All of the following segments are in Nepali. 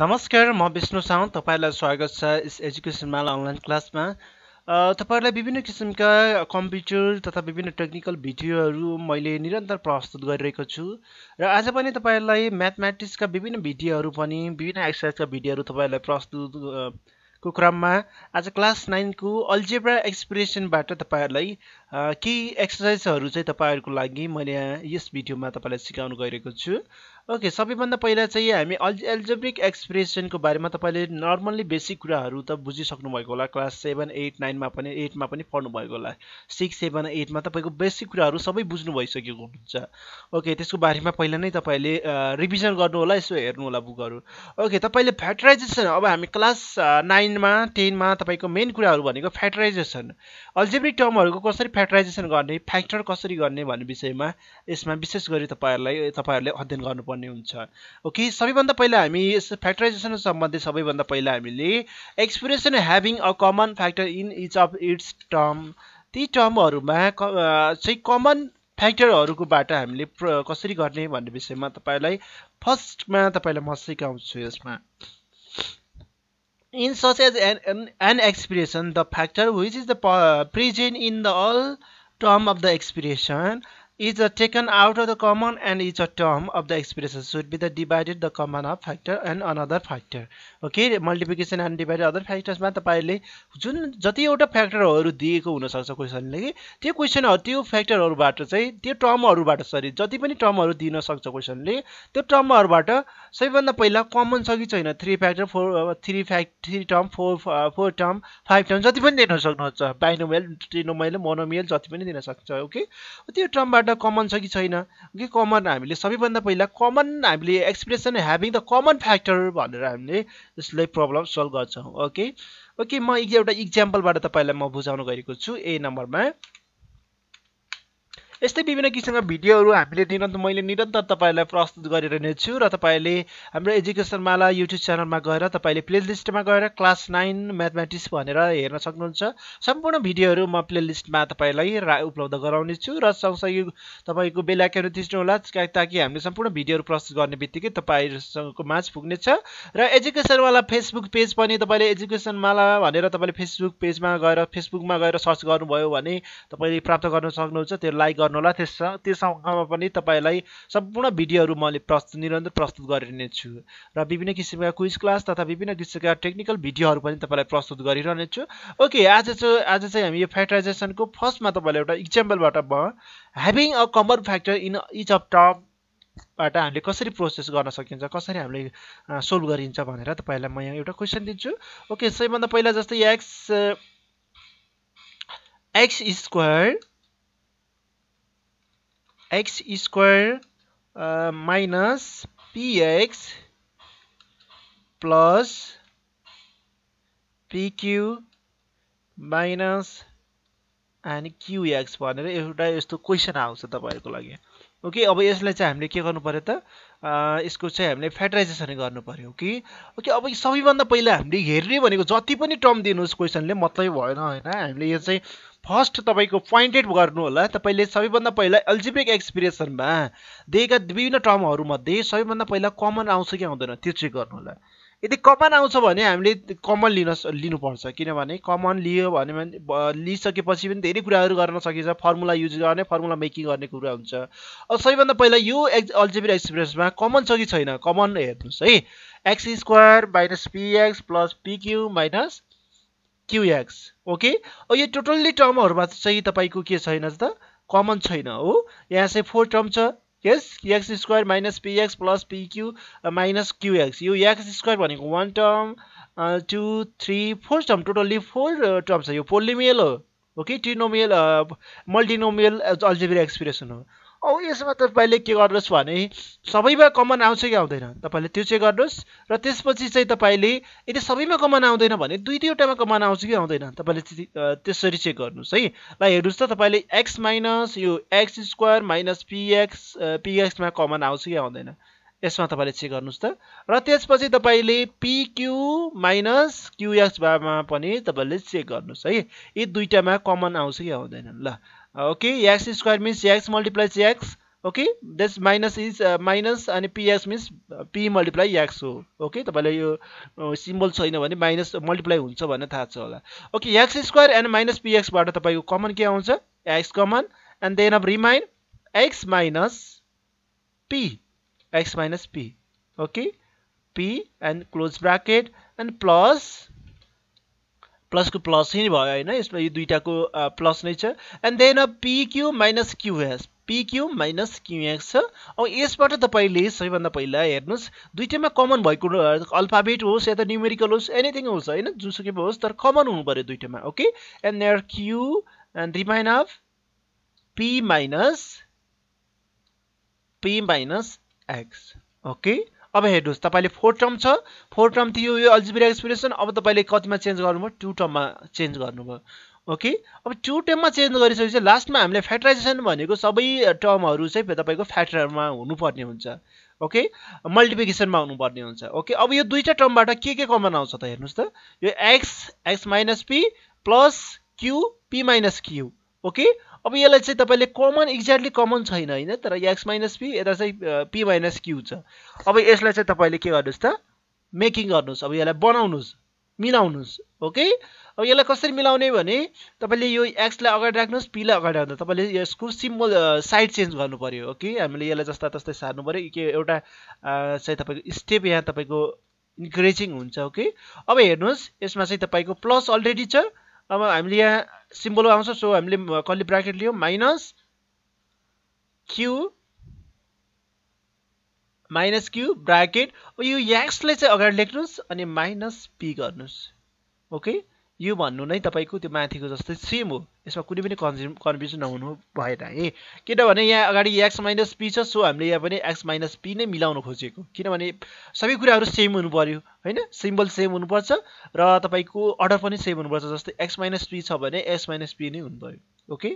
नमस्कार म विष्णु साउन तपाईँलाई स्वागत छ यस एजुकेसनमा अनलाइन क्लासमा तपाईँहरूलाई विभिन्न किसिमका कम्प्युटर तथा विभिन्न टेक्निकल भिडियोहरू मैले निरन्तर प्रस्तुत गरिरहेको छु र आज पनि तपाईँहरूलाई म्याथमेटिक्सका विभिन्न भिडियोहरू पनि विभिन्न एक्सर्साइजका भिडियोहरू तपाईँहरूलाई प्रस्तुत को क्रममा आज क्लास नाइनको अल्जेब्रा एक्सप्रेसनबाट तपाईँहरूलाई केही एक्सर्साइजहरू चाहिँ तपाईँहरूको लागि मैले यहाँ यस भिडियोमा तपाईँलाई सिकाउनु गइरहेको छु ओके सबैभन्दा पहिला चाहिँ हामी अल एल्जेब्रिक एक्सप्रेसनको बारेमा तपाईँले नर्मल्ली बेसिक कुराहरू त बुझिसक्नु भएको होला क्लास सेभेन एट नाइनमा पनि एटमा पनि पढ्नुभएको होला सिक्स सेभेन एटमा तपाईँको बेसिक कुराहरू सबै बुझ्नु भइसकेको हुन्छ ओके त्यसको बारेमा पहिला नै तपाईँले रिभिजन गर्नु होला यसो हेर्नु होला बुकहरू ओके तपाईँले फ्याटराइजेसन अब हामी क्लास नाइनमा टेनमा तपाईँको मेन कुराहरू भनेको फ्याटराइजेसन अल्जेब्रिक टर्महरूको कसरी फ्याटराइजेसन गर्ने फ्याक्टर कसरी गर्ने भन्ने विषयमा यसमा विशेष गरी तपाईँहरूलाई तपाईँहरूले अध्ययन गर्नु गर्नुपर्ने हुन्छ ओके सबैभन्दा पहिला हामी यस फ्याक्टराइजेसन सम्बन्धी सबैभन्दा पहिला हामीले expression having a common factor in each of its term ती टर्महरूमा चाहिँ कमन फ्याक्टरहरूकोबाट हामीले कसरी गर्ने भन्ने विषयमा तपाईँलाई फर्स्टमा तपाईँलाई म सिकाउँछु यसमा in such as an an expression the factor which is the present in the all term of the expression is taken out of the common and each term of the expression should be the divided the common of factor and another factor okay multiplication and divided other factors मा तपाईले जुन जति एउटा फ्याक्टरहरू दिएको हुन सक्छ क्वेशनले कि त्यो क्वेसन त्यो फ्याक्टरहरूबाट चाहिँ त्यो टर्महरूबाट सरी जति पनि टर्महरू दिन सक्छ क्वेसनले त्यो टर्महरूबाट सबैभन्दा पहिला कमन छ कि छैन three factor four three fact three term four four term five term जति पनि दिन सक्नुहुन्छ बाइनोमेल ट्रिनोमेल मोनोमेल जति पनि दिन सक्छ ओके त्यो टर्मबाट एउटा कमन छ कि छैन कि कमन हामीले सबैभन्दा पहिला कमन हामीले expression having the common factor भनेर हामीले यसलाई प्रब्लम सल्भ गर्छौँ ओके ओके म एउटा इक्जाम्पलबाट तपाईँलाई म बुझाउन गएको छु ए नम्बरमा यस्तै विभिन्न किसिमका भिडियोहरू हामीले निरन्तर मैले निरन्तर तपाईँहरूलाई प्रस्तुत नै छु र तपाईँले हाम्रो एजुकेसन माला युट्युब च्यानलमा गएर तपाईँले प्लेलिस्टमा गएर क्लास नाइन म्याथमेटिक्स भनेर हेर्न सक्नुहुन्छ सम्पूर्ण भिडियोहरू म प्लेलिस्टमा तपाईँलाई रा उपलब्ध गराउने छु र सँगसँगै तपाईँको बेलायकहरू थिच्नुहोला ताकि हामीले सम्पूर्ण भिडियोहरू प्रस्तुत गर्ने बित्तिकै तपाईँहरूसँगको माझ पुग्नेछ र एजुकेसनवाला फेसबुक पेज पनि तपाईँले एजुकेसन माला भनेर तपाईँले फेसबुक पेजमा गएर फेसबुकमा गएर सर्च गर्नुभयो भने तपाईँले प्राप्त गर्न सक्नुहुन्छ त्यो लाइक गर्नु गर्नुहोला त्यस त्योसँग पनि तपाईँलाई सम्पूर्ण भिडियोहरू मैले प्रस्तुत निरन्तर प्रस्तुत गरिरहने र विभिन्न किसिमका क्विज क्लास तथा विभिन्न किसिमका टेक्निकल भिडियोहरू पनि तपाईँलाई प्रस्तुत गरिरहनेछु ओके आज चाहिँ आज चाहिँ हामी यो फ्याक्टराइजेसनको फर्स्टमा तपाईँलाई एउटा इक्जाम्पलबाट भयो having a common factor in each of top बाट हामीले कसरी प्रोसेस गर्न सकिन्छ कसरी हामीले सोल्भ गरिन्छ भनेर तपाईँलाई म यहाँ एउटा क्वेसन दिन्छु ओके सबैभन्दा पहिला जस्तै X X square x square minus PX plus PQ minus and QX भनेर एउटा यस्तो क्वेसन आउँछ तपाईँहरूको लागि ओके अब यसलाई चाहिँ हामीले के गर्नु पऱ्यो त uh, यसको चाहिँ हामीले फ्याक्टराइजेसन गर्नु पऱ्यो कि ओके अब सबैभन्दा पहिला हामीले हेर्ने भनेको जति पनि टर्म दिनुहोस् क्वेसनले मात्रै भएन होइन हामीले यो चाहिँ फर्स्ट तपाईँको गर्नु होला तपाईँले सबैभन्दा पहिला एल्जिब्रिक एक्सप्रेसनमा दिएका विभिन्न टर्महरूमध्ये सबैभन्दा पहिला कमन आउँछ कि आउँदैन त्यो चेक गर्नु होला यदि कमन आउँछ भने हामीले कमन लिन लिनुपर्छ किनभने कमन लियो भने लिइसकेपछि पनि धेरै कुराहरू गर्न सकिन्छ फर्मुला युज गर्ने फर्मुला मेकिङ गर्ने कुरा हुन्छ अब सबैभन्दा पहिला यो एक्ज अल्जेब्रिक एक्सप्रेसमा कमन छ कि छैन कमन हेर्नुहोस् है X square minus PX plus PQ minus QX okay अब यो टोटल्ली टर्महरूमा चाहिँ तपाईँको के छैन त कमन छैन हो यहाँ चाहिँ फोर टर्म छ यस X square minus PX plus PQ minus QX यो एक्स स्क्वायर भनेको one term two three four term totally four term छ यो पोलिमियल हो okay trinomial multinomial algebraic expression हो औ यसमा तपाईँले के गर्नुहोस् भने सबैमा कमन आउँछ कि आउँदैन तपाईँले त्यो चाहिँ गर्नुहोस् र त्यसपछि चाहिँ तपाईँले यदि सबैमा कमन आउँदैन भने दुई दुईवटामा कमन आउँछ कि आउँदैन तपाईँले त्यसरी चेक गर्नुहोस् है ल हेर्नुहोस् त तपाईँले एक्स माइनस यो एक्स स्क्वायर माइनस पिएक्स पिएक्समा कमन आउँछ कि आउँदैन यसमा तपाईँले चेक गर्नुहोस् त र त्यसपछि तपाईँले पिक्यु माइनस बामा पनि तपाईँले चेक गर्नुहोस् है यी दुईवटामा कमन आउँछ कि आउँदैन ल okay x square means x multiplied by x okay this minus is uh, minus and px means uh, p multiplied by x so okay the uh, value symbol so in one minus multiply so one that's all okay x square and minus px what the value common answer x common and then of remind x minus p x minus p okay p and close bracket and plus प्लसको प्लस नै भयो होइन यसमा यो दुइटाको प्लस नै छ and then a PQ minus QS PQ minus QX छ अब यसबाट तपाईँले सबैभन्दा पहिला हेर्नुहोस् दुइटैमा कमन भएको अल्फाबेट होस् या त न्युमेरिकल होस् एनिथिङ होस् होइन जुनसुकै होस् तर कमन हुनु पऱ्यो दुइटैमा okay and there Q and remain of P minus P minus X okay अब हेर्नुहोस् तपाईँले फोर टर्म छ फोर टर्म थियो यो अल्जिबिरा एक्सप्रेसन अब तपाईँले कतिमा चेन्ज गर्नुभयो टु टर्ममा चेन्ज गर्नुभयो ओके अब टु टर्ममा चेन्ज गरिसकेपछि लास्टमा हामीले फ्याक्टराइजेसन भनेको सबै टर्महरू चाहिँ तपाईँको फ्याक्टरमा हुनुपर्ने हुन्छ ओके मल्टिप्लिकेसनमा हुनुपर्ने हुन्छ ओके अब यो दुईवटा टर्मबाट के के कमन आउँछ त हेर्नुहोस् त यो X X minus P plus Q P minus Q okay अब यसलाई चाहिँ तपाईँले कमन एक्ज्याक्टली कमन छैन होइन तर एक्स माइनस पी यता चाहिँ पी माइनस क्यू छ अब यसलाई चाहिँ तपाईँले के गर्नुहोस् त मेकिङ गर्नुहोस् अब यसलाई बनाउनुहोस् मिलाउनुहोस् ओके अब यसलाई कसरी मिलाउने भने तपाईँले यो एक्सलाई अगाडि राख्नुहोस् पीलाई अगाडि राख्नु तपाईँले यसको सिम्बल साइड चेन्ज गर्नु पऱ्यो ओके हामीले यसलाई जस्ता तस्तै सार्नु पऱ्यो के एउटा चाहिँ तपाईँको स्टेप यहाँ तपाईँको इन्करेजिङ हुन्छ ओके अब हेर्नुहोस् यसमा चाहिँ तपाईँको प्लस अलरेडी छ अब हामीले यहाँ सिम्बल आउँछ सो हामीले कल्ली ब्राकेट लियौँ minus Q minus Q bracket यो एक्सलाई चाहिँ अगाडि लेख्नुहोस् अनि माइनस पी गर्नुहोस् ओके यो भन्नु नै तपाईँको त्यो माथिको जस्तै सेम हो यसमा कुनै पनि कन्ज्युम कन्फ्युजन नहुनु भएन है किनभने यहाँ अगाडि एक्स माइनस पी छ सो हामीले यहाँ पनि एक्स माइनस पी नै मिलाउन खोजेको किनभने सबै कुराहरू सेम हुनु पऱ्यो होइन सिम्बल सेम हुनुपर्छ र तपाईँको अर्डर पनि सेम हुनुपर्छ जस्तै एक्स माइनस पी छ भने एक्स माइनस पी नै हुनु पऱ्यो ओके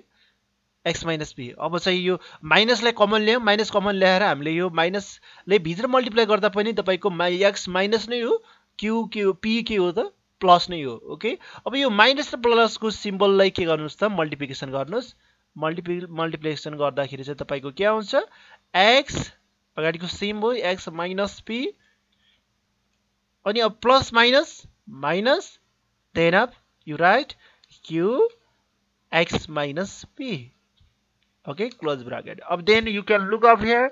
एक्स माइनस पी अब चाहिँ यो माइनसलाई कमन ल्यायौँ माइनस कमन ल्याएर हामीले यो माइनसले भित्र मल्टिप्लाई गर्दा पनि तपाईँको माइ एक्स माइनस नै हो क्यु के हो पी के हो त प्लस नै हो ओके अब यो माइनस र प्लसको सिम्बललाई के गर्नुहोस् त मल्टिप्लिकेसन गर्नुहोस् मल्टिपि मल्टिप्लिकेसन गर्दाखेरि चाहिँ तपाईँको के आउँछ एक्स अगाडिको सेम हो एक्स माइनस पी अनि अब plus minus minus then of you write Q X minus P okay close bracket अब then you can look up here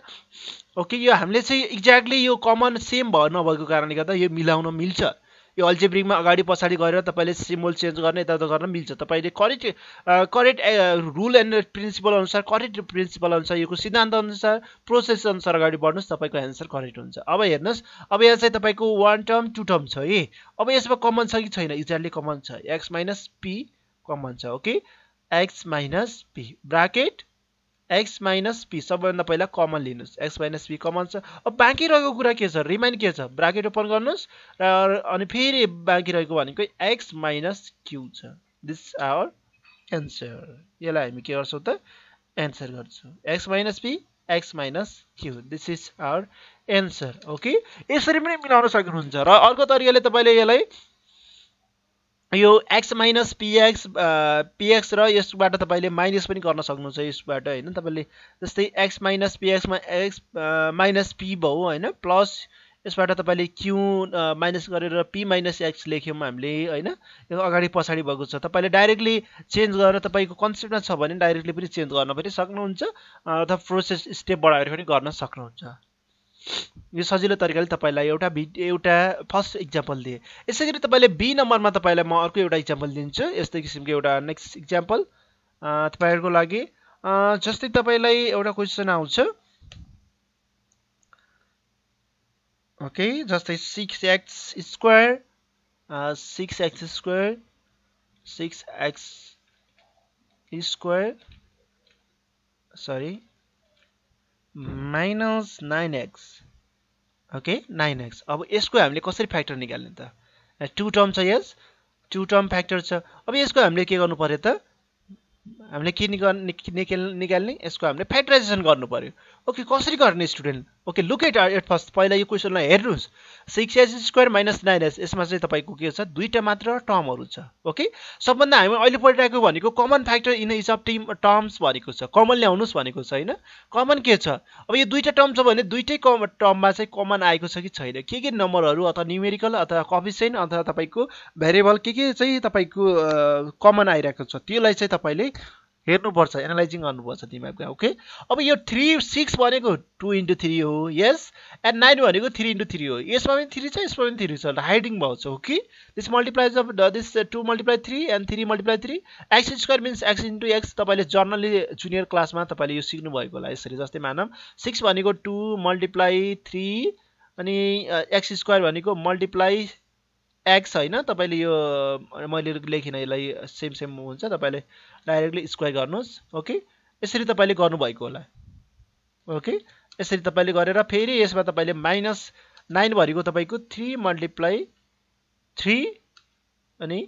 okay यो हामीले चाहिँ एक्ज्याक्टली यो कमन सेम भयो नभएको कारणले गर्दा यो मिलाउन मिल्छ यो अल्जेब्रिकमा अगाडि पछाडि गरेर तपाईँले सिम्बोल चेन्ज गर्न यताउता गर्न मिल्छ तपाईँले correct correct rule and principle अनुसार करेक्ट प्रिन्सिपल अनुसार यो सिद्धान्त अनुसार प्रोसेस अनुसार अगाडि बढ्नुहोस् तपाईँको एन्सर करेक्ट हुन्छ अब हेर्नुहोस् अब यहाँ चाहिँ तपाईँको वान टर्म टु टर्म छ है अब यसमा कमन छ कि छैन इक्ज्याक्टली कमन छ एक्स माइनस पी कमन छ okay X minus P bracket x minus P सबैभन्दा पहिला कमन लिनुहोस् एक्स माइनस पी कमन छ अब बाँकी रहेको कुरा के छ रिमाइन्ड के छ ब्राकेट ओपन गर्नुहोस् र अनि फेरि बाँकी रहेको भनेको एक्स माइनस क्यु छ दिस आवर एन्सर यसलाई हामी के गर्छौँ त एन्सर गर्छौँ X minus P X minus Q this is our answer okay यसरी पनि मिलाउन सक्नुहुन्छ र अर्को तरिकाले तपाईँले यसलाई यो एक्स माइनस पिएक्स पिएक्स र यसबाट तपाईँले माइनस पनि गर्न सक्नुहुन्छ यसबाट होइन तपाईँले जस्तै एक्स माइनस पिएक्समा एक्स माइनस पी भयो होइन प्लस यसबाट तपाईँले क्यु माइनस uh, गरेर पी माइनस एक्स लेख्यौँ हामीले होइन यो अगाडि पछाडि भएको छ तपाईँले डाइरेक्टली चेन्ज गरेर तपाईँको कन्सेप्टमा छ भने डाइरेक्टली पनि चेन्ज गर्न पनि सक्नुहुन्छ uh, अथवा प्रोसेस स्टेप बढाएर पनि गर्न सक्नुहुन्छ यो सजिलो तरिकाले तपाईँलाई एउटा भि एउटा फर्स्ट इक्जाम्पल दिएँ यसै गरी तपाईँले बी नम्बरमा तपाईँलाई म अर्को एउटा इक्जाम्पल दिन्छु यस्तै किसिमको एउटा नेक्स्ट इक्जाम्पल तपाईँहरूको लागि जस्तै तपाईँलाई एउटा क्वेसन आउँछ ओके जस्तै six X square six X square six X square sorry minus nine X okay nine X अब यसको हामीले कसरी फ्याक्टर निकाल्ने त टु टर्म छ यस टु टर्म फ्याक्टर छ अब यसको हामीले के गर्नु पऱ्यो त हामीले के निकाल्ने यसको हामीले फ्याक्टराइजेसन गर्नु पऱ्यो ओके कसरी गर्ने student okay locate at first पहिला यो क्वेसनलाई हेर्नुहोस् six S square minus nine S यसमा चाहिँ तपाईँको के छ दुईवटा मात्र टर्महरू छ ओके सबभन्दा हामी अहिले पढिरहेको भनेको common factor in each of the terms भनेको छ कमन ल्याउनुहोस् भनेको छ होइन कमन के छ अब यो दुईवटा टर्म छ भने दुइटै कम टर्ममा चाहिँ कमन आएको छ कि छैन के के नम्बरहरू अथवा न्युमेरिकल अथवा कफिसेन्ट अथवा तपाईँको भेरिएबल के के चाहिँ तपाईँको कमन आइरहेको छ त्यसलाई चाहिँ तपाईँले हेर्नुपर्छ एनालाइजिङ गर्नुपर्छ दिमागमा ओके अब यो थ्री सिक्स भनेको टु इन्टु थ्री हो यस एन्ड नाइन भनेको थ्री इन्टु थ्री हो यसमा पनि थ्री छ यसमा पनि थ्री छ हाइडिङ भएको छ हो कि this multiplies of this two multiply three and three multiply three x square means X into X तपाईँले जर्नली जुनियर क्लासमा तपाईँले यो सिक्नुभएको होला यसरी जस्तै मानौँ सिक्स भनेको टु मल्टिप्लाई थ्री अनि एक्स uh, स्क्वायर भनेको मल्टिप्लाई एक्स होइन तपाईँले यो मैले लेखिनँ यसलाई सेम सेम हुन्छ तपाईँले डाइरेक्टली स्क्वायर गर्नुहोस् ओके यसरी तपाईँले गर्नुभएको होला ओके यसरी तपाईँले गरेर फेरि यसमा तपाईँले माइनस नाइन नाइनभरिको तपाईँको थ्री मल्टिप्लाई थ्री अनि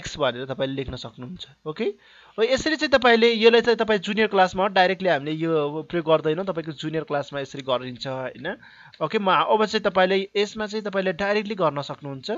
एक्स भनेर तपाईँले लेख्न सक्नुहुन्छ ओके र यसरी चाहिँ तपाईँले यसलाई चाहिँ तपाईँ जुनियर क्लासमा डाइरेक्टली हामीले यो प्रयोग गर्दैनौँ तपाईँको जुनियर क्लासमा यसरी गरिन्छ होइन ओके म अब चाहिँ तपाईँले यसमा चाहिँ तपाईँले डाइरेक्टली गर्न सक्नुहुन्छ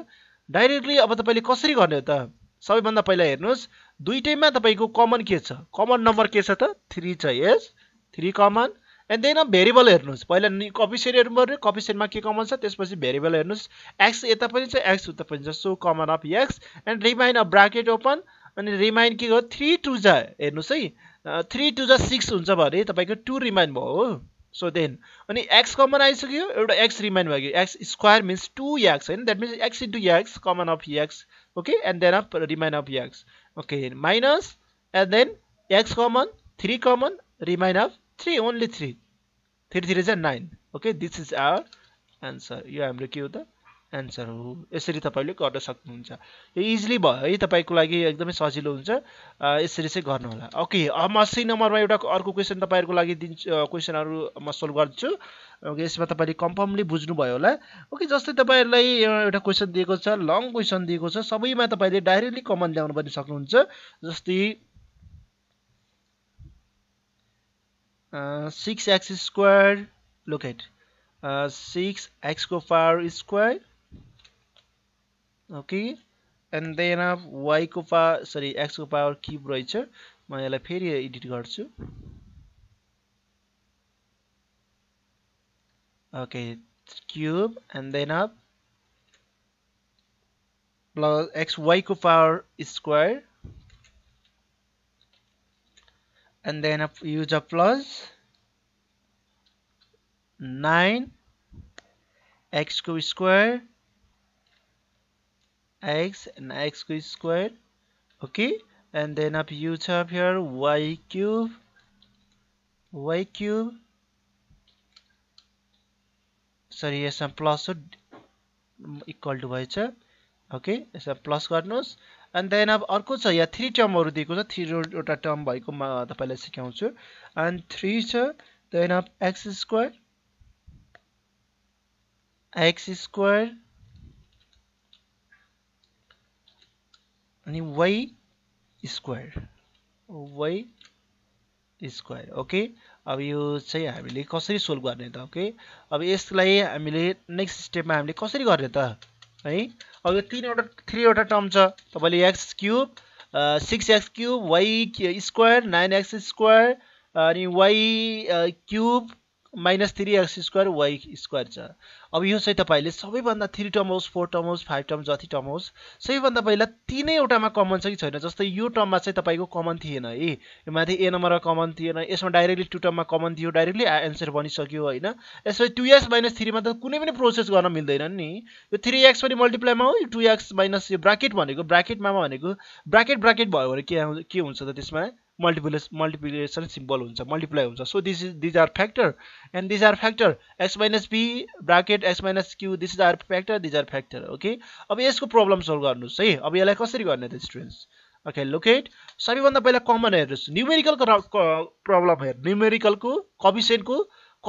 डाइरेक्टली अब तपाईँले कसरी गर्ने हो त सबैभन्दा पहिला हेर्नुहोस् दुइटैमा तपाईँको कमन के छ कमन नम्बर के छ त थ्री छ यस three common and then variable हेर्नुहोस् पहिला कपी सेट हेर्नु कपी सेटमा के कमन छ त्यसपछि भेरिएबल हेर्नुहोस् एक्स यता पनि छ एक्स उता पनि छ so common of X and remain of bracket open अनि रिमाइन्ड के हो थ्री टु जा हेर्नुहोस् है थ्री टु जा सिक्स हुन्छ भने तपाईँको टु रिमाइन्ड भयो हो सो देन अनि एक्स कमन आइसक्यो एउटा एक्स रिमाइन्ड भयो X square means two X होइन that means X into X common of X okay and then of remind of X okay minus and then X common three common remind of three only three three three चाहिँ nine okay this is our answer यो हाम्रो के हो त एन्सर हो यसरी तपाईँले गर्न सक्नुहुन्छ यो इजिली भयो है तपाईँको लागि एकदमै सजिलो हुन्छ यसरी चाहिँ गर्नुहोला ओके अब म अस्सी नम्बरमा एउटा अर्को क्वेसन तपाईँहरूको लागि दिन्छु क्वेसनहरू म सोल्भ गर्छु ओके यसमा तपाईँले कन्फर्मली बुझ्नुभयो होला ओके जस्तै तपाईँहरूलाई एउटा क्वेसन दिएको छ लङ क्वेसन दिएको छ सबैमा तपाईँले डाइरेक्टली कमन ल्याउनु पनि सक्नुहुन्छ जस्तै six X square locate six एक्सको power square okay and then up uh, y को power sorry x को power cube रहेछ My यसलाई फेरि एडिट गर्छु okay cube and then up uh, plus x y को power square and then uh, of use a plus 9 x squared square x and x squared okay and then up you have here y cube y cube sorry यसमा प्लस हो इक्वल टु भएछ ओके यसमा प्लस गर्नुहोस् अनि देन अब अर्को छ यहाँ थ्री टर्महरू दिएको छ थ्री एउटा टर्म भएको म तपाईँलाई सिकाउँछु अनि थ्री छ देन अब एक्स स्क्वायर एक्स स्क्वायर अनि y square y square okay अब यो चाहिँ हामीले कसरी सोल्भ गर्ने त ओके अब यसलाई हामीले नेक्स्ट स्टेपमा हामीले कसरी गर्ने त है अब यो तिनवटा थ्रीवटा टर्म छ तपाईँले x cube six x cube y square nine x square अनि y cube minus three x square y square छ अब यो चाहिँ तपाईँले सबैभन्दा थ्री टर्म होस् फोर टर्म होस् फाइभ टर्म जति टर्म होस् सबैभन्दा पहिला तिनैवटामा कमन छ कि छैन जस्तै यो टर्ममा चाहिँ तपाईँको कमन थिएन ए यो माथि ए नम्बरमा कमन थिएन यसमा डाइरेक्टली टु टर्ममा कमन थियो डाइरेक्टली एन्सर बनिसक्यो होइन यसपछि टु एक्स माइनस थ्रीमा त कुनै पनि प्रोसेस गर्न मिल्दैन नि यो थ्री एक्स पनि मल्टिप्लाईमा हो टु एक्स माइनस यो ब्राकेट भनेको ब्राकेटमा भनेको ब्राकेट ब्राकेट भयो भने के के हुन्छ त त्यसमा multiplication multiplication सिम्बल हुन्छ मल्टिप्लाई हुन्छ so this is these are factor and these are factor x minus b bracket x minus q this is are factor these are factor okay अब यसको प्रब्लम सल्भ गर्नुहोस् है अब यसलाई कसरी गर्ने त स्टुडेन्ट्स ओके लोकेट सबैभन्दा पहिला कमन हेर्नुहोस् न्युमेरिकलको प्रब्लम हेर्नु न्युमेरिकलको कमिसेन्टको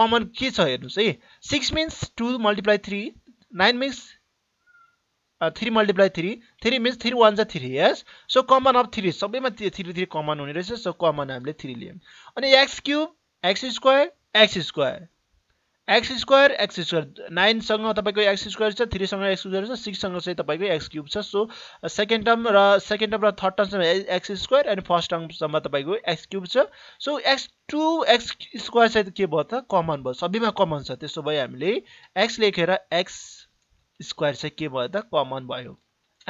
कमन के छ हेर्नुहोस् है six means two multiply three nine means three multiply three three means three one छ थ्री यस सो कमन अफ थ्री सबैमा थ्री थ्री कमन हुने रहेछ सो कमन हामीले थ्री लियौँ अनि x cube x square x square x square x square नाइनसँग तपाईँको एक्स स्क्वायर छ थ्रीसँग एक्स स्क्वायर छ सिक्ससँग चाहिँ तपाईँको एक्स क्युब छ सो सेकेन्ड टर्म र सेकेन्ड टर्म र थर्ड टर्मसम्म एक्स स्क्वायर एन्ड फर्स्ट टर्मसम्म तपाईँको एक्स क्युब छ so x two x square चाहिँ के भयो त कमन भयो सबैमा कमन छ त्यसो भए हामीले एक्स लेखेर एक्स स्क्वायर चाहिँ के भयो त कमन भयो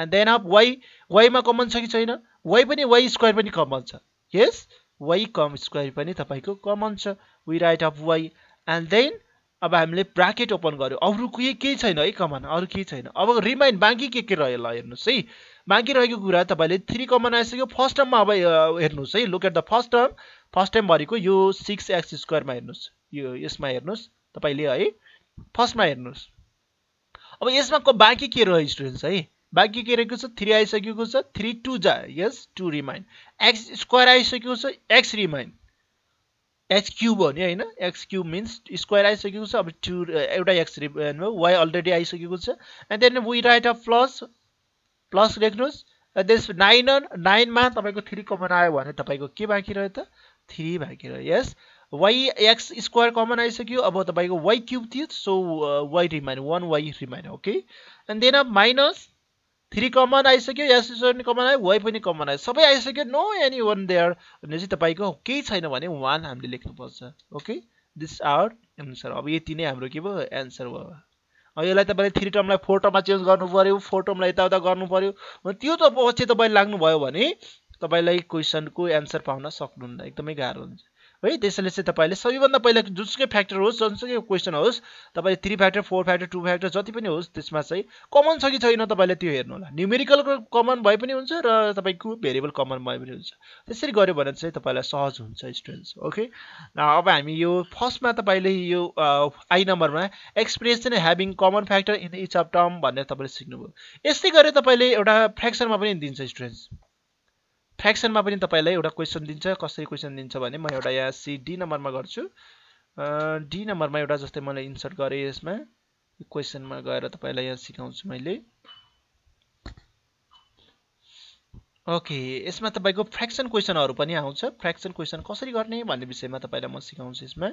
एन्ड देन अफ वाइ वाइमा कमन छ कि छैन वाइ पनि वाइ स्क्वायर पनि कमन छ यस वाइ कम स्क्वायर पनि तपाईँको कमन छ we write of y and then अब हामीले ब्राकेट ओपन गऱ्यो अरू केही केही छैन है कमान अरू केही छैन अब रिमाइन्ड बाँकी के के रह्यो ल हेर्नुहोस् है बाँकी रहेको कुरा तपाईँले थ्री कमन आइसक्यो फर्स्ट टर्ममा अब हेर्नुहोस् है look at the first term first भरेको यो सिक्स एक्स स्क्वायरमा हेर्नुहोस् यो यसमा हेर्नुहोस् तपाईँले है फर्स्टमा हेर्नुहोस् अब यसमा बाँकी के रह्यो स्टुडेन्ट्स है बाँकी के रहेको छ थ्री आइसकेको छ थ्री टू जा यस टू रिमाइन्ड एक्स स्क्वायर आइसकेको छ एक्स रिमाइन्ड एक्स क्युब हो नि होइन एक्स क्युब मिन्स स्क्वायर आइसकेको छ अब टु एउटा एक्स रिमाइन्ड भयो वाइ अलरेडी आइसकेको छ and then we write a plus plus लेख्नुहोस् देस नाइन नाइनमा तपाईँको थ्री कमन आयो भने तपाईँको के बाँकी रह्यो त थ्री बाँकी रह्यो यस वाइ एक्स स्क्वायर कमन आइसक्यो अब तपाईँको वाइ क्युब थियो so y remain one y remain okay and then अब माइनस थ्री कमन आइसक्यो एक्स स्क्वायर पनि कमन आयो वाइ पनि कमन आयो सबै आइसक्यो नो एनी वान देयर भने चाहिँ तपाईँको केही छैन भने वान हामीले लेख्नुपर्छ ओके दिस आर एन्सर अब यति नै हाम्रो के भयो एन्सर भयो अब यसलाई तपाईँले थ्री टर्मलाई फोर टर्ममा चेन्ज गर्नु पऱ्यो फोर टर्मलाई यताउता गर्नु पऱ्यो त्यो त पछि तपाईँ लाग्नुभयो भने तपाईँलाई क्वेसनको एन्सर पाउन सक्नुहुन्न एकदमै गाह्रो हुन्छ है त्यसैले चाहिँ तपाईँले सबैभन्दा पहिला जुनसुकै फ्याक्टर होस् जुनसुकै क्वेसन होस् तपाईँले three factor four factor two factor जति पनि होस् त्यसमा चाहिँ कमन छ कि छैन तपाईँले त्यो हेर्नु होला न्युमेरिकलको कमन भए पनि हुन्छ र तपाईँको भेरिएबल कमन भए पनि हुन्छ त्यसरी गऱ्यो भने चाहिँ तपाईँलाई सहज हुन्छ स्टुडेन्ट्स ओके अब हामी यो फर्स्टमा तपाईँले यो आई नम्बरमा expression having common factor in each of term भनेर तपाईँले सिक्नुभयो यस्तै गरेर तपाईँले एउटा फ्रेक्सनमा पनि दिन्छ स्टुडेन्ट्स फ्याक्सनमा पनि तपाईँलाई एउटा क्वेसन दिन्छ कसरी क्वेसन दिन्छ भने म एउटा यहाँ सी डी नम्बरमा गर्छु डी नम्बरमा एउटा जस्तै मैले इन्सर्ट गरेँ यसमा क्वेसनमा गएर तपाईँलाई यहाँ सिकाउँछु मैले ओके यसमा तपाईँको फ्रेक्सन क्वेसनहरू पनि आउँछ फ्रेक्सन क्वेसन कसरी गर्ने भन्ने विषयमा तपाईँलाई म सिकाउँछु यसमा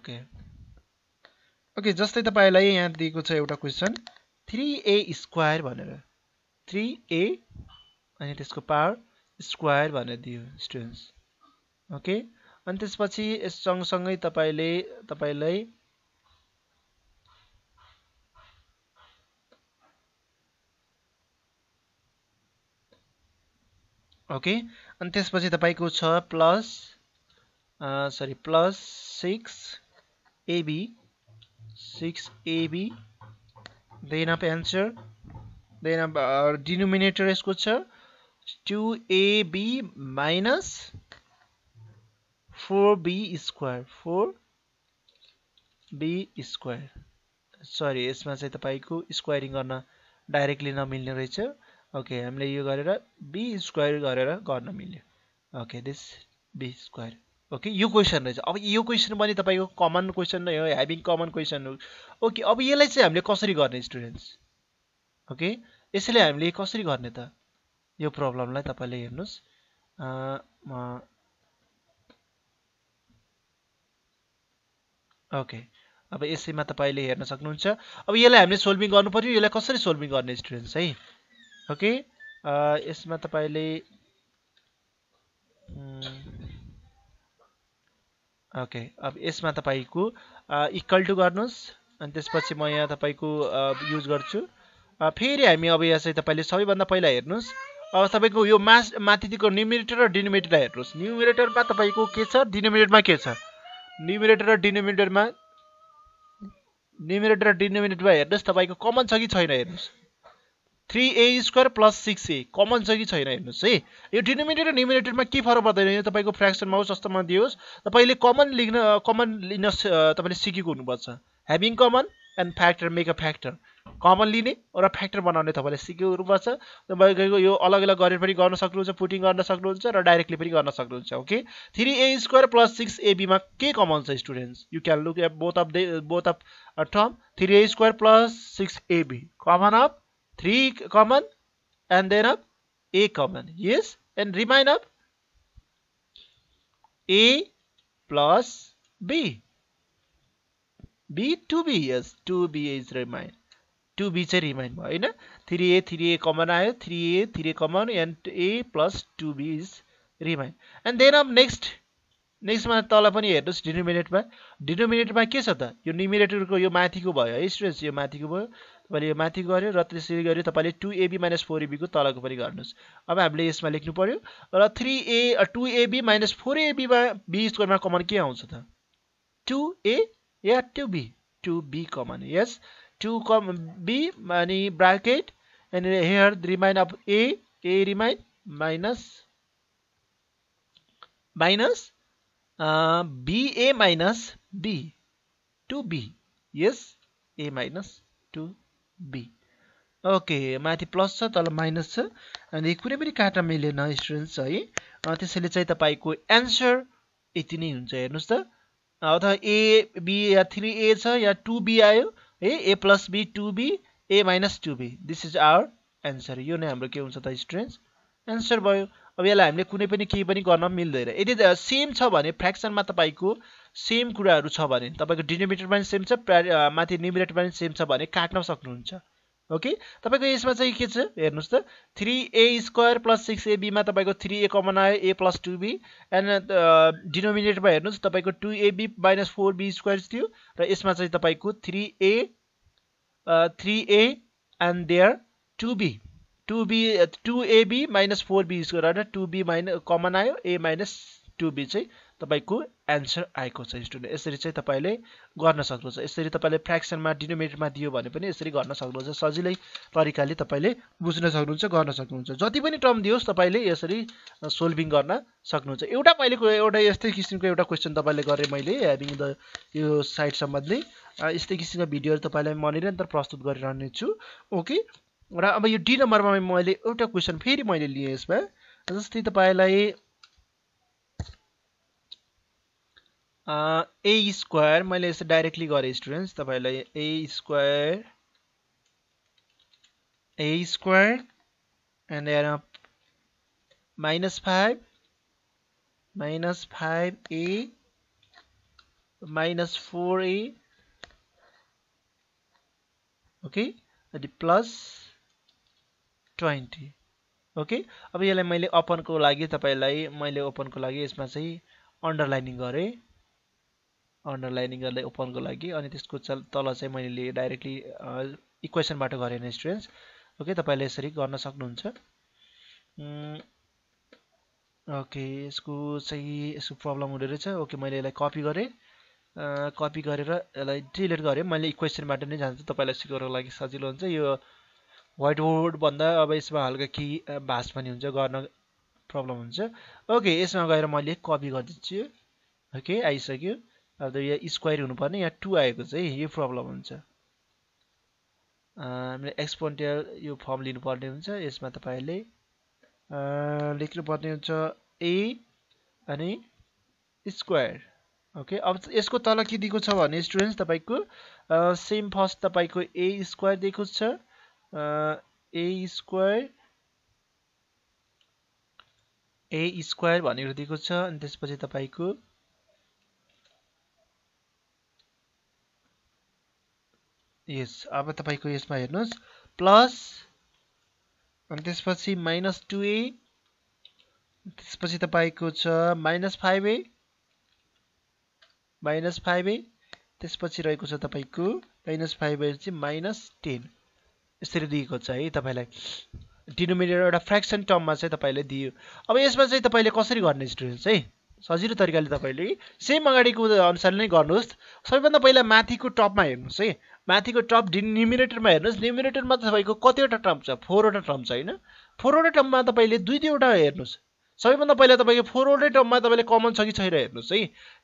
ओके ओके जस्तै तपाईँलाई यहाँ दिएको छ एउटा क्वेसन थ्री ए स्क्वायर भनेर थ्री ए अनि त्यसको पावर स्क्वायर भनेर दियो स्टुडेन्ट्स ओके अनि त्यसपछि यस सँगसँगै तपाईँले तपाईँलाई ओके अनि त्यसपछि तपाईँको छ plus sorry plus six ab six ab then of answer then of denominator यसको छ 2ab minus 4b square 4b square sorry यसमा चाहिँ तपाईँको स्क्वायरिङ गर्न डाइरेक्टली नमिल्ने रहेछ ओके हामीले यो गरेर बी स्क्वायर गरेर गर्न मिल्यो okay this b square okay यो क्वेसन रहेछ अब यो क्वेसन पनि तपाईँको कमन क्वेसन नै हो ह्याभिङ कमन क्वेसन हो ओके अब यसलाई चाहिँ हामीले कसरी गर्ने स्टुडेन्ट्स ओके यसैले हामीले कसरी गर्ने त यो प्रब्लमलाई तपाईँले हेर्नुहोस् म ओके अब यसैमा तपाईँले हेर्न सक्नुहुन्छ अब यसलाई हामीले सोल्भिङ गर्नु पऱ्यो यसलाई कसरी सोल्भिङ गर्ने स्टुडेन्ट्स है ओके यसमा तपाईँले ओके अब यसमा तपाईँको इक्वल टु गर्नुहोस् अनि त्यसपछि म यहाँ तपाईँको युज गर्छु फेरि हामी अब यहाँ चाहिँ तपाईँले सबैभन्दा पहिला हेर्नुहोस् अब तपाईँको यो मास माथिको न्युमिरेटर र डिनोमिनेटरलाई हेर्नुहोस् न्युमिरेटरमा तपाईँको के छ डिनोमिनेटरमा के छ न्युमिरेटर र डिनोमिनेटरमा न्युमिरेटर र डिनोमिनेटरमा हेर्नुहोस् तपाईँको कमन छ कि छैन हेर्नुहोस् three a square plus six a common छ कि छैन हेर्नुहोस् है यो डिनोमिनेटर र न्युमिनेटरमा के फरक पर्दैन यो तपाईँको फ्रेक्सनमा होस् जस्तोमा दियोस् तपाईँले कमन लेख्न कमन लिन तपाईँले सिकेको हुनुपर्छ having common and factor make a factor common लिने और फैक्टर बनाने तब सिक्यो रूपमा छ तपाईँको यो अलग अलग गरेर पनि गर्न सक्नुहुन्छ पुटिङ गर्न सक्नुहुन्छ र डाइरेक्टली पनि गर्न सक्नुहुन्छ okay three a square plus six में के कमन छ students you can look up both of they both of term three a square plus six ab common of three common and then of a common यस and remained of a plus b b two b यस two b is remained to b चाहिँ रिमाइन्ड भयो होइन three a three a common आयो three a three a common and a plus two b is remain and then अब नेक्स्ट नेक्स्टमा तल पनि हेर्नुहोस् डिनोमिनेटमा डिनोमिनेटमा के छ त यो निमिनेटरको यो माथिको भयो है स्ट्रेस यो माथिको भयो तपाईँले यो माथि गऱ्यो र त्यसरी गऱ्यो तपाईँले टु एबी माइनस फोर एबीको तलको पनि गर्नुहोस् अब हामीले यसमा लेख्नु पऱ्यो र three a two ab minus four एबीमा बी स्क्वायरमा कमन के आउँछ त टु ए या two b two b common यस टु कम बी अनि ब्राकेट यहाँनिर here remained of a a remained minus minus ba minus b two b यस a minus two b okay माथि प्लस छ तल माइनस छ अनि कुनै पनि काटा मिलेन स्टुडेन्ट्स है त्यसैले चाहिँ तपाईँको एन्सर यति नै हुन्छ हेर्नुहोस् त अथवा ए बी या थ्री ए छ या टु बी आयो a a plus b two b a minus two b this is our answer यो नै हाम्रो के हुन्छ त स्ट्रेन्स एन्सर भयो अब यसलाई हामीले कुनै पनि केही पनि गर्न मिल्दैन यदि सेम छ भने फ्रेक्सनमा तपाईँको सेम कुराहरू छ भने तपाईँको डिनोमिनेटर पनि सेम छ माथि निमिनेटर पनि सेम छ भने काट्न सक्नुहुन्छ ओके तपाईँको यसमा चाहिँ के छ हेर्नुहोस् त three a square plus six एबीमा तपाईँको थ्री ए कमन आयो a plus two b and डिनोमिनेटरमा हेर्नुहोस् तपाईँको two ab minus four b square थियो र यसमा चाहिँ तपाईँको three a three a and there two b two b two ab minus four b square two b minus common आयो ए माइनस टु बी चाहिँ तपाईँको एन्सर आएको छ स्टुडेन्ट यसरी चाहिँ तपाईँले गर्न सक्नुहुन्छ यसरी तपाईँले फ्रेक्सनमा डिनोमिनेटरमा दियो भने पनि यसरी गर्न सक्नुहुन्छ सजिलै तरिकाले तपाईँले बुझ्न सक्नुहुन्छ गर्न सक्नुहुन्छ जति पनि टर्म दियोस् तपाईँले यसरी सोल्भिङ गर्न सक्नुहुन्छ एउटा पहिलेको एउटा यस्तै किसिमको एउटा क्वेसन तपाईँले गरेँ मैले हेभिङ द यो साइड सम्बन्धी यस्तै किसिमको भिडियोहरू तपाईँलाई म निरन्तर प्रस्तुत गरिरहनेछु ओके र अब यो डी नम्बरमा मैले एउटा क्वेसन फेरि मैले लिएँ यसमा जस्तै तपाईँलाई ए स्क्वायर मैले यसो डाइरेक्टली गरेँ स्टुडेन्ट्स तपाईँलाई a square a square and air minus five minus five A minus four a okay अनि प्लस ट्वेन्टी ओके अब यसलाई मैले ओपनको लागि तपाईँलाई मैले ओपनको लागि यसमा चाहिँ अन्डरलाइनिङ गरेँ अन्डरलाइनिङ गर्दै ओपनको लागि अनि त्यसको चल तल चाहिँ मैले डाइरेक्टली इक्वेसनबाट गरेँ स्टुडेन्ट्स ओके तपाईँले यसरी गर्न सक्नुहुन्छ ओके यसको चाहिँ यसको प्रब्लम हुँदो रहेछ ओके मैले यसलाई कपी गरेँ कपी गरेर यसलाई डिलिट गरेँ मैले इक्वेसनबाट नै जान्छु तपाईँलाई सिकाउनको लागि सजिलो हुन्छ यो वाइट बोर्डभन्दा अब यसमा हल्का केही भाष पनि हुन्छ गर्न प्रब्लम हुन्छ ओके यसमा गएर मैले कपी गरिदिन्छु ओके आइसक्यो अब यहाँ स्क्वायर हुनुपर्ने यहाँ टू आएको चाहिँ यो प्रब्लम हुन्छ हामीले एक्सपोन्टियल यो फर्म लिनुपर्ने हुन्छ यसमा तपाईँले लेख्नुपर्ने हुन्छ ए अनि स्क्वायर ओके अब यसको तल के दिएको छ भने स्टुडेन्ट्स तपाईँको सेम फर्स्ट तपाईँको ए स्क्वायर दिएको छ ए स्क्वायर ए स्क्वायर भनेर दिएको छ अनि त्यसपछि तपाईँको यस अब तपाईँको यसमा हेर्नुहोस् प्लस अनि त्यसपछि माइनस टु ए त्यसपछि तपाईँको छ minus five A minus five a त्यसपछि रहेको छ तपाईँको माइनस फाइभ ए चाहिँ माइनस टेन यसरी दिएको छ है तपाईँलाई डिनोमिनेटर एउटा फ्रेक्सन टर्ममा चाहिँ तपाईँले दियो अब यसमा चाहिँ तपाईँले कसरी गर्ने स्टुडेन्ट्स है सजिलो तरिकाले तपाईँले सेम अगाडिको अनुसार नै गर्नुहोस् सबैभन्दा पहिला माथिको टपमा हेर्नुहोस् है माथिको टप डि हेर्नुहोस् न्युमिनेटरमा तपाईँको कतिवटा टर्म छ फोरवटा टर्म छ होइन फोरवटा टर्ममा तपाईँले दुई दुईवटा हेर्नुहोस् सबैभन्दा पहिला तपाईँको फोरवटै टर्ममा तपाईँले कमन छ कि छैन हेर्नुहोस् है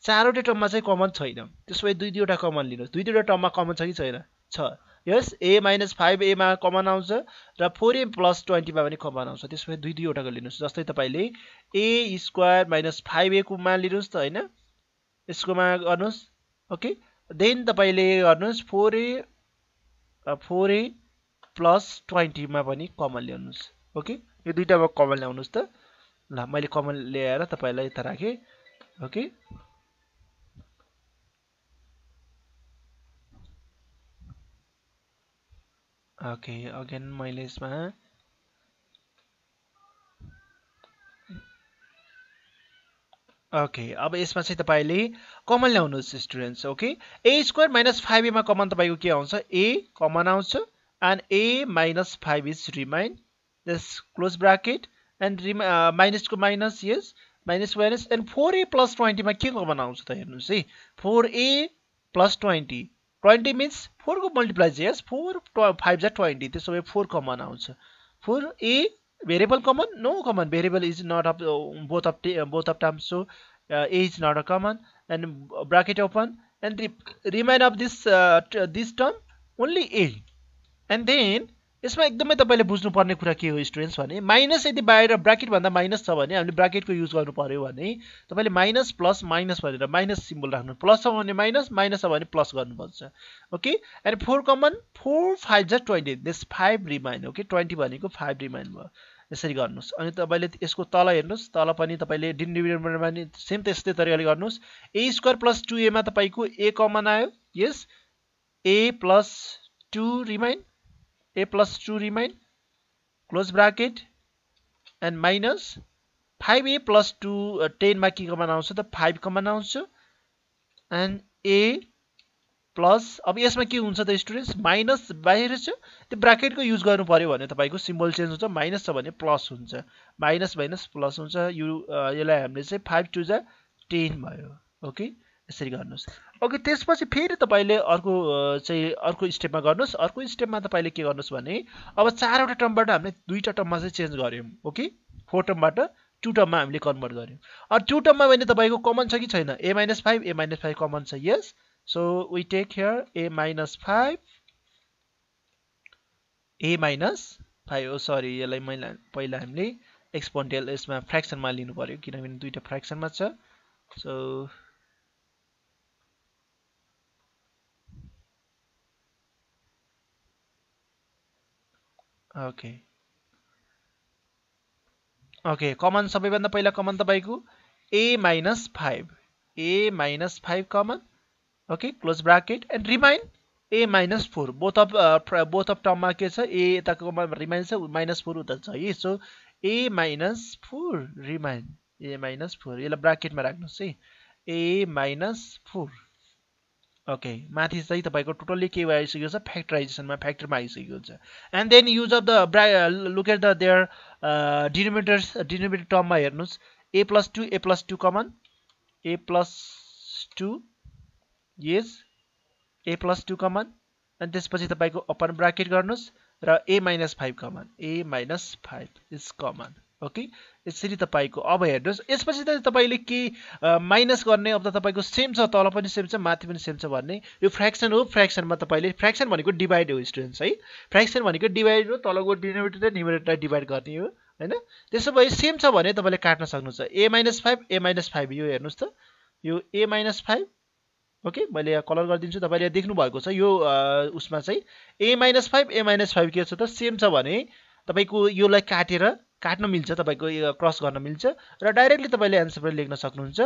चारवटै टर्ममा चाहिँ कमन छैन त्यसो भए दुई दुईवटा कमन लिनुहोस् दुई दुईवटा टर्ममा कमन छ कि छैन छ यस ए माइनस फाइभ एमा कमन आउँछ र फोर ए प्लस ट्वेन्टीमा पनि कमन आउँछ त्यसो भए दुई दुईवटाको लिनुहोस् जस्तै तपाईँले ए स्क्वायर माइनस फाइभ एकोमा लिनुहोस् त होइन यसकोमा गर्नुहोस् ओके देन तपाईँले गर्नुहोस् four a four a plus ट्वेन्टीमा पनि कमन ल्याउनुहोस् ओके यो दुइटामा कमन ल्याउनुहोस् त ल मैले कमन ल्याएर तपाईँलाई यता राखेँ ओके ओके अगेन मैले यसमा ओके अब यसमा चाहिँ तपाईँले कमन ल्याउनुहोस् students okay a square minus five एमा कमन तपाईँको के आउँछ ए कमन आउँछ and a minus five is remain this close bracket and remain माइनसको माइनस यस minus minus and four a plus ट्वेन्टीमा के कमन आउँछ त हेर्नुहोस् है four a plus twenty twenty means फोरको मल्टिप्लाई चाहिँ यस फोर फाइभ जा ट्वेन्टी त्यसो भए फोर कमन आउँछ four a variable common no common variable is not of um, both of uh, both of terms so uh, a is not a common and bracket open and re remain of this uh, this term only यसमा एकदमै तपाईँले बुझ्नुपर्ने कुरा के हो स्टुडेन्ट्स भने माइनस यदि बाहिर ब्राकेटभन्दा माइनस छ भने हामीले ब्राकेटको युज गर्नु पऱ्यो भने तपाईँले माइनस प्लस माइनस भनेर माइनस सिम्बल राख्नु प्लस छ भने माइनस माइनस छ भने प्लस गर्नुपर्छ okay and four common four five just twenty this five remained okay twenty भनेको फाइभ रिमाइन्ड भयो यसरी गर्नुहोस् अनि तपाईँले यसको तल हेर्नुहोस् तल पनि तपाईँले डिन्डिभिडेन्ट पनि सेम त्यस्तै तरिकाले गर्नुहोस् ए स्क्वायर प्लस टु एमा तपाईँको ए कमन आयो यस a plus two remain a plus two remain close bracket and minus five a plus two टेनमा के कमान आउँछ त फाइभ कमान आउँछ एन्ड ए प्लस अब यसमा के हुन्छ त स्टुडेन्ट्स माइनस बाहिर छ त्यो ब्राकेटको युज गर्नु पऱ्यो भने तपाईँको सिम्बल चेन्ज हुन्छ माइनस छ भने प्लस हुन्छ माइनस माइनस प्लस हुन्छ यु यसलाई हामीले चाहिँ फाइभ टु जा टेन भयो ओके यसरी गर्नुहोस् ओके त्यसपछि फेरि तपाईँले अर्को चाहिँ अर्को स्टेपमा गर्नुहोस् अर्को स्टेपमा तपाईँले के गर्नुहोस् भने अब चारवटा टर्मबाट हामीले दुईवटा टर्ममा चाहिँ चेन्ज गऱ्यौँ ओके फोर टर्मबाट टु टर्ममा हामीले कन्भर्ट गऱ्यौँ अब टु टर्ममा भने तपाईँको कमन छ कि छैन a minus five A minus five common छ यस So we take here a minus 5 a minus five हो सरी यसलाई मैले पहिला हामीले एक्सपोन्टेल यसमा फ्रेक्सनमा लिनु पऱ्यो किनभने दुईवटा फ्रेक्सनमा छ सो ओके ओके कमन सब पहिला कमन तपाईँको a minus five a minus five common okay close bracket and remain a minus four both of both of टर्ममा के छ ए यताको रिमाइन छ माइनस फोर उता छ है so A minus four remain a minus four यसलाई ब्राकेटमा राख्नुहोस् है ए माइनस फोर ओके माथि चाहिँ तपाईँको टोटल्ली के आइसकेको छ फ्याक्टराइजेसनमा फ्याक्टरमा आइसकेको हुन्छ and then use of the bra at the their denominators denominator टर्ममा हेर्नुहोस् a plus two a plus two common a plus two is a plus two common अनि त्यसपछि तपाईँको अपन ब्राकेट गर्नुहोस् र a minus five common a minus five is common okay यसरी तपाईँको अब हेर्नुहोस् यसपछि त तपाईँले के माइनस गर्ने अब त तपाईँको सेम छ तल पनि सेम छ माथि पनि सेम छ भन्ने यो फ्रेक्सन हो फ्रेक्सनमा तपाईँले फ्रेक्सन भनेको डिभाइड हो स्टुडेन्ट्स है फ्रेक्सन भनेको डिभाइड हो तलको डिनोमिनेटर र डिभाइड गर्ने हो होइन त्यसो भए सेम छ भने तपाईँले काट्न सक्नुहुन्छ a minus five A minus five यो हेर्नुहोस् त यो ए माइनस फाइभ ओके मैले यहाँ कलर गरिदिन्छु तपाईँले यहाँ देख्नुभएको छ यो उसमा चाहिँ a minus five A minus five के छ त सेम छ भने तपाईँको योलाई काटेर काट्न मिल्छ तपाईँको क्रस गर्न मिल्छ र डाइरेक्टली तपाईँले एन्सर पनि लेख्न सक्नुहुन्छ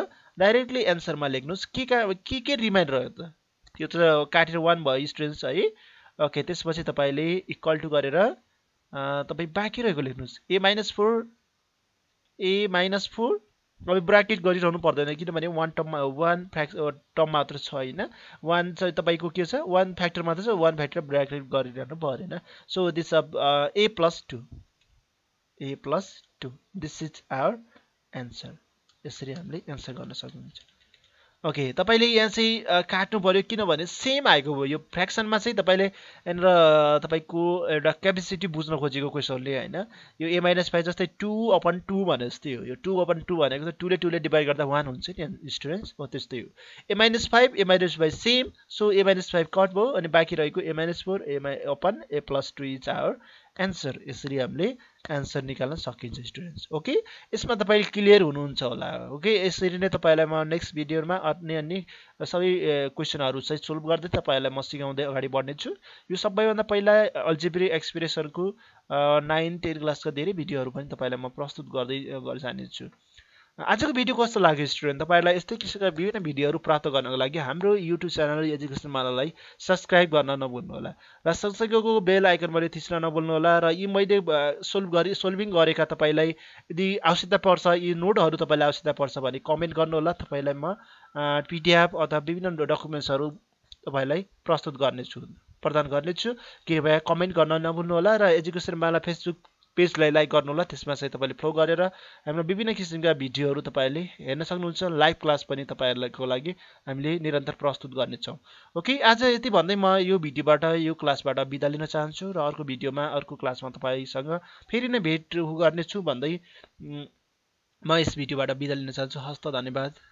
डाइरेक्टली एन्सरमा लेख्नुहोस् के का के के रिमाइन्ड रह्यो त त्यो त काटेर वान भयो स्टुडेन्ट्स है ओके त्यसपछि तपाईँले इक्वल टु गरेर तपाईँ बाँकी रहेको लेख्नुहोस् a minus four a minus four अब ब्राकेट गरिरहनु पर्दैन किनभने वान टर्ममा वान फ्याक्स टर्म मात्र छ होइन वान चाहिँ तपाईँको के छ वान फ्याक्टर मात्र छ वान फ्याक्टर ब्राकेट गरिरहनु परेन सो दिस अब a plus two a plus two this is our answer यसरी हामीले एन्सर गर्न सक्नुहुन्छ ओके okay, तपाईँले यहाँ चाहिँ काट्नु पऱ्यो किनभने सेम आएको हो यो फ्रेक्सनमा चाहिँ तपाईँले यहाँनिर तपाईँको एउटा क्यापेसिटी बुझ्न खोजेको क्वेसनले होइन यो ए माइनस फाइभ जस्तै टु अपन टू भने जस्तै हो यो टू अपन टू भनेको त टूले टूले डिभाइड गर्दा वान हुन्छ नि स्टुडेन्ट्स हो त्यस्तै हो A minus five A minus five same so A minus five cut भयो अनि बाँकी रहेको A minus four A upon A plus two is our answer यसरी हामीले एन्सर निकाल्न सकिन्छ स्टुडेन्ट्स ओके यसमा तपाईँ क्लियर हुनुहुन्छ होला ओके यसरी नै तपाईँलाई म नेक्स्ट भिडियोमा अन्य अन्य सबै क्वेसनहरू चाहिँ सोल्भ गर्दै तपाईँहरूलाई म सिकाउँदै अगाडि बढ्नेछु यो सबैभन्दा पहिला अल्जिब्री एक्सप्रेसनको नाइन टेन क्लासका धेरै भिडियोहरू पनि तपाईँलाई म प्रस्तुत गर्दै जानेछु आजको भिडियो कस्तो लाग्यो स्टुडेन्ट तपाईँहरूलाई यस्तै किसिमका विभिन्न भिडियोहरू प्राप्त गर्नको लागि हाम्रो युट्युब च्यानल एजुकेसन मालालाई सब्सक्राइब गर्न नभुल्नुहोला र सँगसँगैको बेल आइकन मैले थिच्न नभुल्नुहोला र यी मैले सोल्भ गरी सोल्भिङ गरेका तपाईँलाई यदि आवश्यकता पर्छ यी नोटहरू तपाईँलाई आवश्यकता पर्छ भने कमेन्ट गर्नुहोला तपाईँलाई म पिडिएफ अथवा विभिन्न डकुमेन्ट्सहरू तपाईँलाई प्रस्तुत गर्नेछु प्रदान गर्नेछु कृपया कमेन्ट गर्न नभुल्नुहोला र एजुकेसन माला फेसबुक पेजलाई लाइक गर्नु होला त्यसमा चाहिँ तपाईँले फ्लो गरेर हाम्रो विभिन्न किसिमका भिडियोहरू तपाईँले हेर्न सक्नुहुन्छ लाइभ क्लास पनि तपाईँहरूको लागि हामीले निरन्तर प्रस्तुत गर्नेछौँ ओके आज यति भन्दै म यो भिडियोबाट यो क्लासबाट बिदा लिन चाहन्छु र अर्को भिडियोमा अर्को क्लासमा तपाईँसँग फेरि नै भेट गर्नेछु भन्दै म यस भिडियोबाट बिदा लिन चाहन्छु हस्त धन्यवाद